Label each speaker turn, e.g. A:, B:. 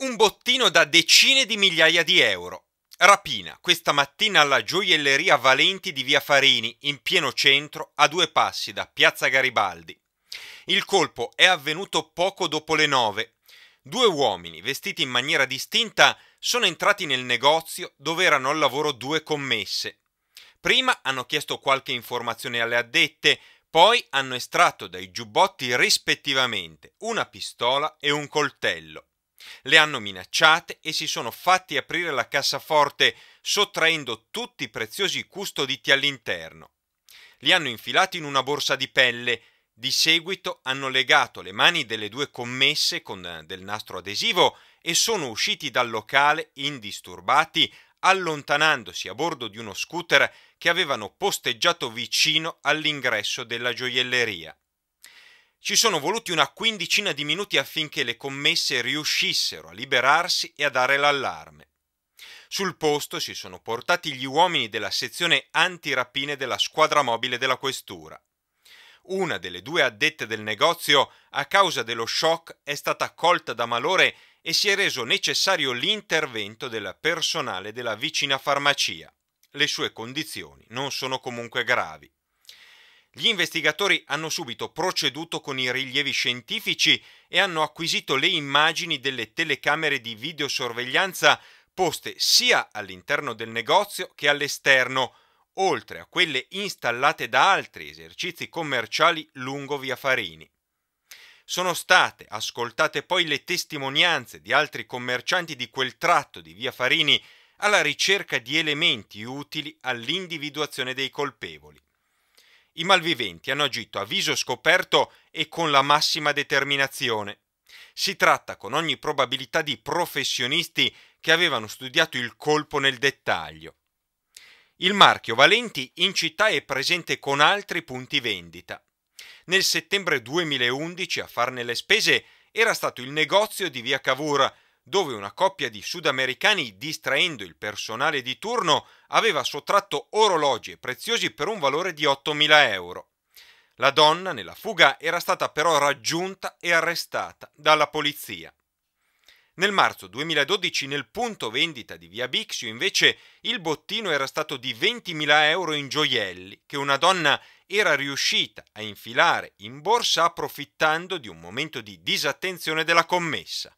A: Un bottino da decine di migliaia di euro. Rapina, questa mattina alla gioielleria Valenti di Via Farini, in pieno centro, a due passi da Piazza Garibaldi. Il colpo è avvenuto poco dopo le nove. Due uomini, vestiti in maniera distinta, sono entrati nel negozio dove erano al lavoro due commesse. Prima hanno chiesto qualche informazione alle addette, poi hanno estratto dai giubbotti rispettivamente una pistola e un coltello. Le hanno minacciate e si sono fatti aprire la cassaforte sottraendo tutti i preziosi custoditi all'interno. Li hanno infilati in una borsa di pelle. Di seguito hanno legato le mani delle due commesse con eh, del nastro adesivo e sono usciti dal locale indisturbati, allontanandosi a bordo di uno scooter che avevano posteggiato vicino all'ingresso della gioielleria. Ci sono voluti una quindicina di minuti affinché le commesse riuscissero a liberarsi e a dare l'allarme. Sul posto si sono portati gli uomini della sezione antirapine della squadra mobile della questura. Una delle due addette del negozio, a causa dello shock, è stata colta da malore e si è reso necessario l'intervento del personale della vicina farmacia. Le sue condizioni non sono comunque gravi. Gli investigatori hanno subito proceduto con i rilievi scientifici e hanno acquisito le immagini delle telecamere di videosorveglianza poste sia all'interno del negozio che all'esterno, oltre a quelle installate da altri esercizi commerciali lungo via Farini. Sono state ascoltate poi le testimonianze di altri commercianti di quel tratto di via Farini alla ricerca di elementi utili all'individuazione dei colpevoli i malviventi hanno agito a viso scoperto e con la massima determinazione. Si tratta con ogni probabilità di professionisti che avevano studiato il colpo nel dettaglio. Il marchio Valenti in città è presente con altri punti vendita. Nel settembre 2011 a farne le spese era stato il negozio di via Cavour, dove una coppia di sudamericani, distraendo il personale di turno, aveva sottratto orologi e preziosi per un valore di 8.000 euro. La donna, nella fuga, era stata però raggiunta e arrestata dalla polizia. Nel marzo 2012 nel punto vendita di Via Bixio invece il bottino era stato di 20.000 euro in gioielli che una donna era riuscita a infilare in borsa approfittando di un momento di disattenzione della commessa.